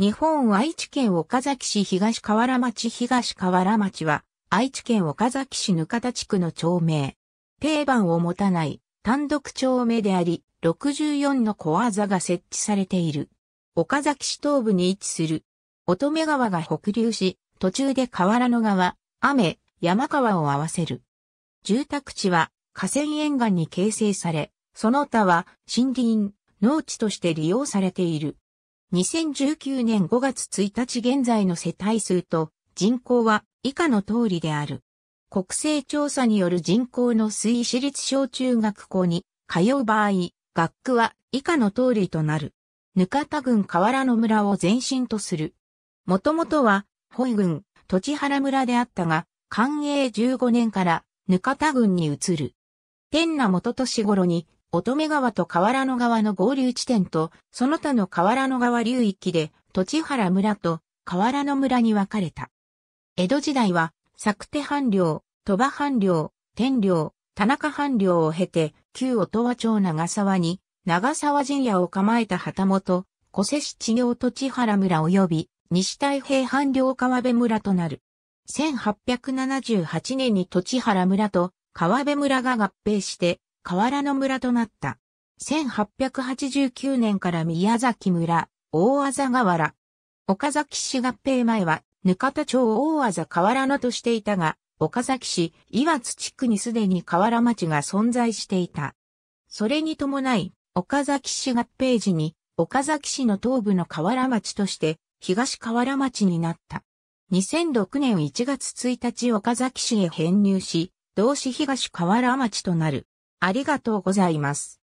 日本愛知県岡崎市東河原町東河原町は、愛知県岡崎市額田地区の町名。定番を持たない単独町名であり、64の小技が設置されている。岡崎市東部に位置する。乙女川が北流し、途中で河原の川、雨、山川を合わせる。住宅地は河川沿岸に形成され、その他は森林、農地として利用されている。2019年5月1日現在の世帯数と人口は以下の通りである。国勢調査による人口の推移私立小中学校に通う場合、学区は以下の通りとなる。かた郡河原の村を前身とする。もともとは、本郡、土地原村であったが、寛永15年から、かた郡に移る。天名元年頃に、乙女川と河原の川の合流地点と、その他の河原の川流域で、栃原村と河原の村に分かれた。江戸時代は、作手藩領、鳥羽藩領、天領、田中藩領を経て、旧音羽町長沢に、長沢陣屋を構えた旗本、小瀬市地行栃原村及び、西太平藩領川辺村となる。1878年に地原村と川辺村が合併して、河原の村となった。1889年から宮崎村、大あざ河原。岡崎市合併前は、ぬかた町大あざ河原野としていたが、岡崎市岩津地区にすでに河原町が存在していた。それに伴い、岡崎市合併時に、岡崎市の東部の河原町として、東河原町になった。2006年1月1日岡崎市へ編入し、同市東河原町となる。ありがとうございます。